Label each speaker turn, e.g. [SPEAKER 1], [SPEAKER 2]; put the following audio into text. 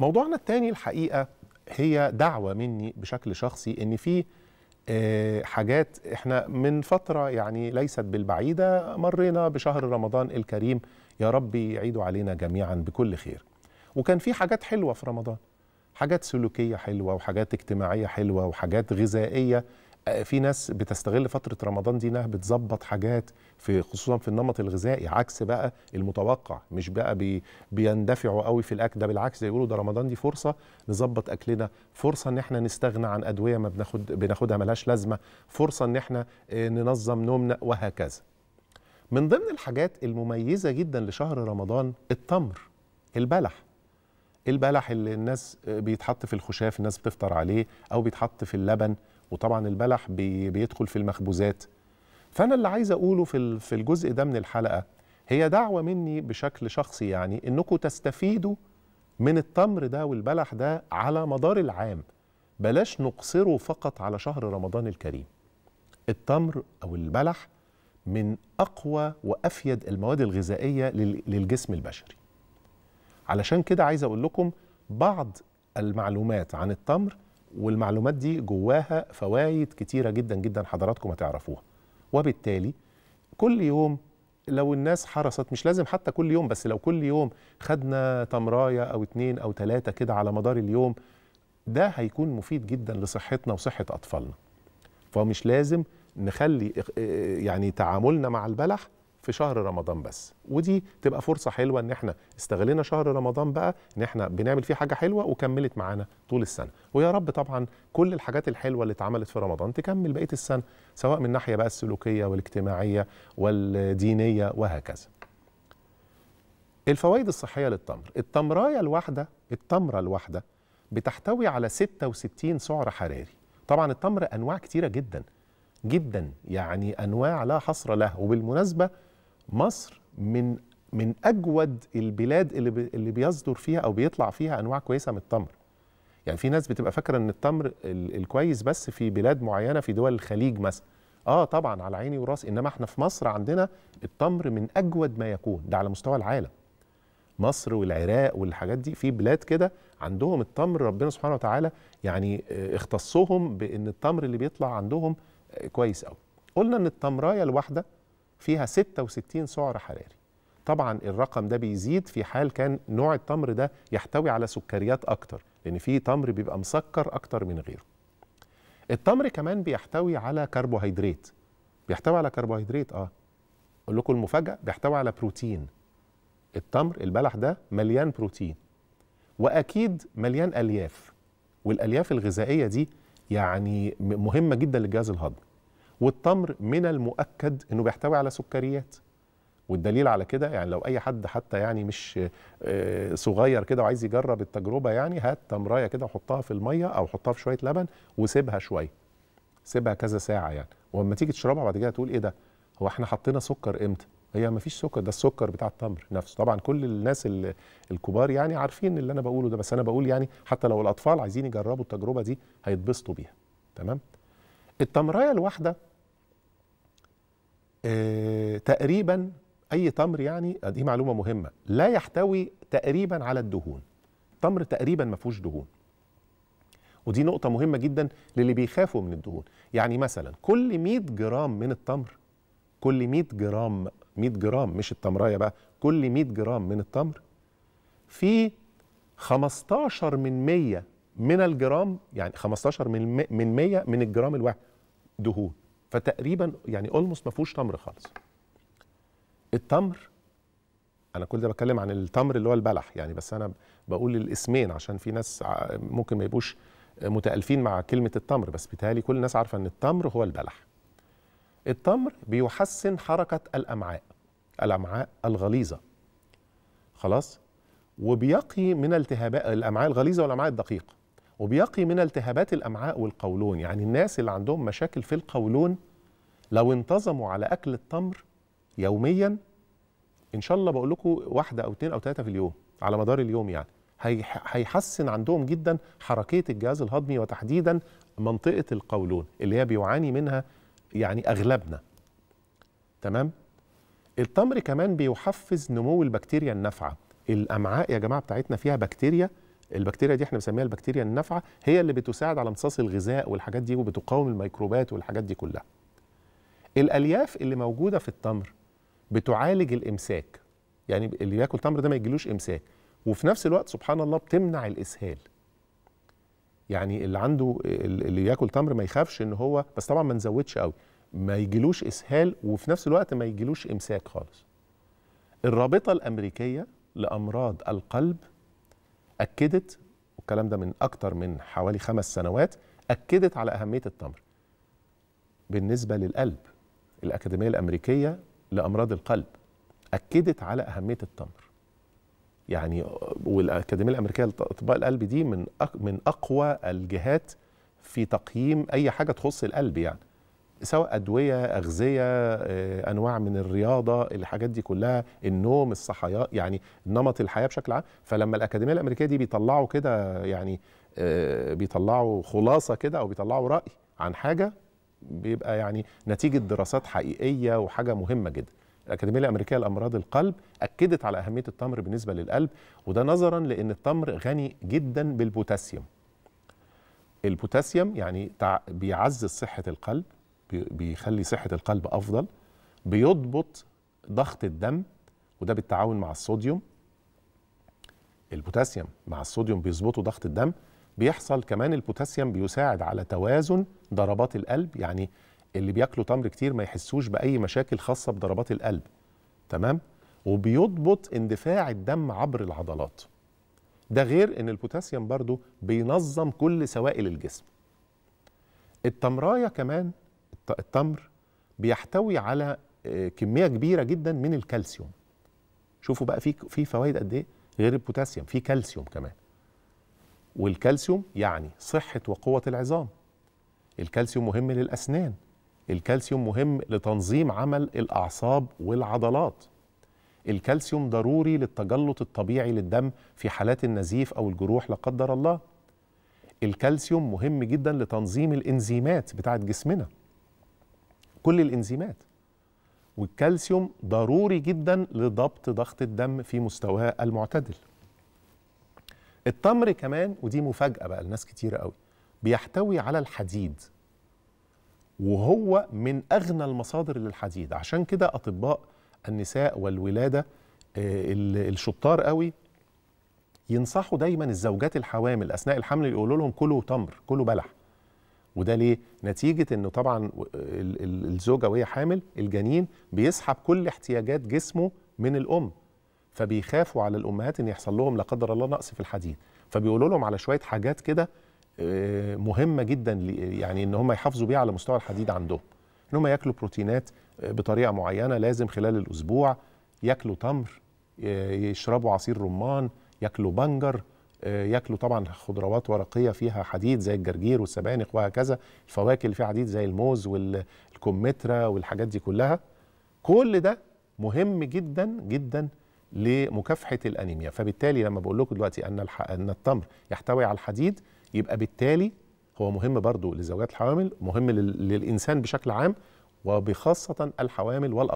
[SPEAKER 1] موضوعنا الثاني الحقيقه هي دعوه مني بشكل شخصي ان في آه، حاجات احنا من فتره يعني ليست بالبعيده مرينا بشهر رمضان الكريم يا رب يعيدوا علينا جميعا بكل خير وكان في حاجات حلوه في رمضان حاجات سلوكيه حلوه وحاجات اجتماعيه حلوه وحاجات غذائيه في ناس بتستغل فتره رمضان دي انها بتظبط حاجات في خصوصا في النمط الغذائي عكس بقى المتوقع مش بقى بي بيندفعوا قوي في الاكل ده بالعكس يقولوا ده رمضان دي فرصه نظبط اكلنا فرصه ان احنا نستغنى عن ادويه ما بناخد بناخدها ملهاش لازمه فرصه ان احنا آه، ننظم نومنا وهكذا من ضمن الحاجات المميزه جدا لشهر رمضان التمر البلح البلح اللي الناس آه، بيتحط في الخشاف الناس بتفطر عليه او بيتحط في اللبن وطبعا البلح بيدخل في المخبوزات فانا اللي عايز اقوله في في الجزء ده من الحلقه هي دعوه مني بشكل شخصي يعني انكم تستفيدوا من التمر ده والبلح ده على مدار العام بلاش نقصره فقط على شهر رمضان الكريم التمر او البلح من اقوى وافيد المواد الغذائيه للجسم البشري علشان كده عايز اقول لكم بعض المعلومات عن التمر والمعلومات دي جواها فوائد كتيره جدا جدا حضراتكم هتعرفوها وبالتالي كل يوم لو الناس حرصت مش لازم حتى كل يوم بس لو كل يوم خدنا تمرايه او اتنين او تلاته كده على مدار اليوم ده هيكون مفيد جدا لصحتنا وصحه اطفالنا فمش لازم نخلي يعني تعاملنا مع البلح في شهر رمضان بس ودي تبقى فرصه حلوه ان احنا استغلنا شهر رمضان بقى ان احنا بنعمل فيه حاجه حلوه وكملت معانا طول السنه ويا رب طبعا كل الحاجات الحلوه اللي اتعملت في رمضان تكمل بقيه السنه سواء من ناحيه بقى السلوكيه والاجتماعيه والدينيه وهكذا الفوائد الصحيه للتمر التمرايه الواحده التمره الواحده بتحتوي على 66 سعر حراري طبعا التمر انواع كتيره جدا جدا يعني انواع لا حصر له وبالمناسبه مصر من من اجود البلاد اللي اللي بيصدر فيها او بيطلع فيها انواع كويسه من التمر يعني في ناس بتبقى فاكره ان التمر الكويس بس في بلاد معينه في دول الخليج مثلا اه طبعا على عيني وراسي انما احنا في مصر عندنا التمر من اجود ما يكون ده على مستوى العالم مصر والعراق والحاجات دي في بلاد كده عندهم التمر ربنا سبحانه وتعالى يعني آه، اختصهم بان التمر اللي بيطلع عندهم آه، كويس قوي قلنا ان التمرايه الواحده فيها 66 سعر حراري طبعا الرقم ده بيزيد في حال كان نوع التمر ده يحتوي على سكريات اكتر لان في تمر بيبقى مسكر اكتر من غيره التمر كمان بيحتوي على كربوهيدرات بيحتوي على كربوهيدرات اه اقول لكم المفاجاه بيحتوي على بروتين التمر البلح ده مليان بروتين واكيد مليان الياف والالياف الغذائيه دي يعني مهمه جدا للجهاز الهضمي والتمر من المؤكد انه بيحتوي على سكريات والدليل على كده يعني لو اي حد حتى يعني مش آه، صغير كده وعايز يجرب التجربه يعني هات تمرايه كده وحطها في الميه او حطها في شويه لبن وسيبها شويه سيبها كذا ساعه يعني ولما تيجي تشربها بعد كده تقول ايه ده هو احنا حطينا سكر امتى هي ما فيش سكر ده السكر بتاع التمر نفسه طبعا كل الناس الكبار يعني عارفين اللي انا بقوله ده بس انا بقول يعني حتى لو الاطفال عايزين يجربوا التجربه دي هيتبسطوا بيها تمام التمرايه الواحده آه، تقريبا اي تمر يعني آه، دي معلومه مهمه لا يحتوي تقريبا على الدهون تمر تقريبا ما فيهوش دهون ودي نقطه مهمه جدا للي بيخافوا من الدهون يعني مثلا كل 100 جرام من التمر كل 100 جرام 100 جرام مش التمرايه بقى كل 100 جرام من التمر في 15 من 100 من الجرام يعني 15 من 100 من الجرام الواحد دهون فتقريبا يعني اولموست ما فيهوش تمر خالص التمر انا كل ده بتكلم عن التمر اللي هو البلح يعني بس انا بقول الاسمين عشان في ناس ممكن ما يبقوش متالفين مع كلمه التمر بس بيتهيألي كل الناس عارفه ان التمر هو البلح التمر بيحسن حركه الامعاء الامعاء الغليظه خلاص وبيقي من التهابات الامعاء الغليظه والامعاء الدقيقه وبيقي من التهابات الامعاء والقولون يعني الناس اللي عندهم مشاكل في القولون لو انتظموا على اكل التمر يوميا ان شاء الله بقول لكم واحده او اثنين او ثلاثه في اليوم على مدار اليوم يعني هيحسن عندهم جدا حركيه الجهاز الهضمي وتحديدا منطقه القولون اللي هي بيعاني منها يعني اغلبنا تمام التمر كمان بيحفز نمو البكتيريا النافعه الامعاء يا جماعه بتاعتنا فيها بكتيريا البكتيريا دي احنا بنسميها البكتيريا النافعه هي اللي بتساعد على امتصاص الغذاء والحاجات دي وبتقاوم الميكروبات والحاجات دي كلها الالياف اللي موجوده في التمر بتعالج الامساك يعني اللي ياكل تمر ده ما يجيلوش امساك وفي نفس الوقت سبحان الله بتمنع الاسهال يعني اللي عنده اللي ياكل تمر ما يخافش ان هو بس طبعا ما نزودش قوي ما يجيلوش اسهال وفي نفس الوقت ما يجيلوش امساك خالص الرابطه الامريكيه لامراض القلب اكدت والكلام ده من اكتر من حوالي خمس سنوات اكدت على اهميه التمر بالنسبه للقلب الاكاديميه الامريكيه لامراض القلب اكدت على اهميه التمر يعني والاكاديميه الامريكيه لاطباء القلب دي من من اقوى الجهات في تقييم اي حاجه تخص القلب يعني سواء ادويه اغذيه آه، انواع من الرياضه الحاجات دي كلها النوم الصحيان يعني نمط الحياه بشكل عام فلما الاكاديميه الامريكيه دي بيطلعوا كده يعني آه، بيطلعوا خلاصه كده او بيطلعوا راي عن حاجه بيبقى يعني نتيجه دراسات حقيقيه وحاجه مهمه جدا الأكاديمية الأمريكية لأمراض القلب أكدت على أهمية التمر بالنسبة للقلب وده نظرا لأن التمر غني جدا بالبوتاسيوم البوتاسيوم يعني بيعزز صحة القلب بيخلي صحه القلب افضل بيضبط ضغط الدم وده بالتعاون مع الصوديوم البوتاسيوم مع الصوديوم بيظبطوا ضغط الدم بيحصل كمان البوتاسيوم بيساعد على توازن ضربات القلب يعني اللي بياكلوا تمر كتير ما يحسوش باي مشاكل خاصه بضربات القلب تمام وبيضبط اندفاع الدم عبر العضلات ده غير ان البوتاسيوم برضو بينظم كل سوائل الجسم التمرايه كمان التمر بيحتوي على آه، كميه كبيره جدا من الكالسيوم شوفوا بقى في في فوائد قد ايه غير البوتاسيوم في كالسيوم كمان والكالسيوم يعني صحه وقوه العظام الكالسيوم مهم للاسنان الكالسيوم مهم لتنظيم عمل الاعصاب والعضلات الكالسيوم ضروري للتجلط الطبيعي للدم في حالات النزيف او الجروح لا قدر الله الكالسيوم مهم جدا لتنظيم الانزيمات بتاعه جسمنا كل الانزيمات والكالسيوم ضروري جدا لضبط ضغط الدم في مستواه المعتدل التمر كمان ودي مفاجأة بقى لناس كتير قوي بيحتوي على الحديد وهو من أغنى المصادر للحديد عشان كده أطباء النساء والولادة آه، الشطار قوي ينصحوا دايما الزوجات الحوامل أثناء الحمل يقولوا لهم كلوا تمر كلوا بلح وده ليه؟ نتيجة انه طبعا الزوجة وهي حامل الجنين بيسحب كل احتياجات جسمه من الام فبيخافوا على الامهات ان يحصل لهم لا قدر الله نقص في الحديد فبيقولوا لهم على شوية حاجات كده آه، مهمة جدا يعني ان هم يحافظوا بيها على مستوى الحديد عندهم ان هم ياكلوا بروتينات آه، بطريقة معينة لازم خلال الاسبوع ياكلوا تمر آه، يشربوا عصير رمان ياكلوا بنجر ياكلوا طبعا خضروات ورقيه فيها حديد زي الجرجير والسبانخ وهكذا الفواكه اللي فيها حديد زي الموز والكمثرى والحاجات دي كلها كل ده مهم جدا جدا لمكافحه الانيميا فبالتالي لما بقول لكم دلوقتي ان ان التمر يحتوي على الحديد يبقى بالتالي هو مهم برضو لزوجات الحوامل مهم للانسان بشكل عام وبخاصه الحوامل والأطفال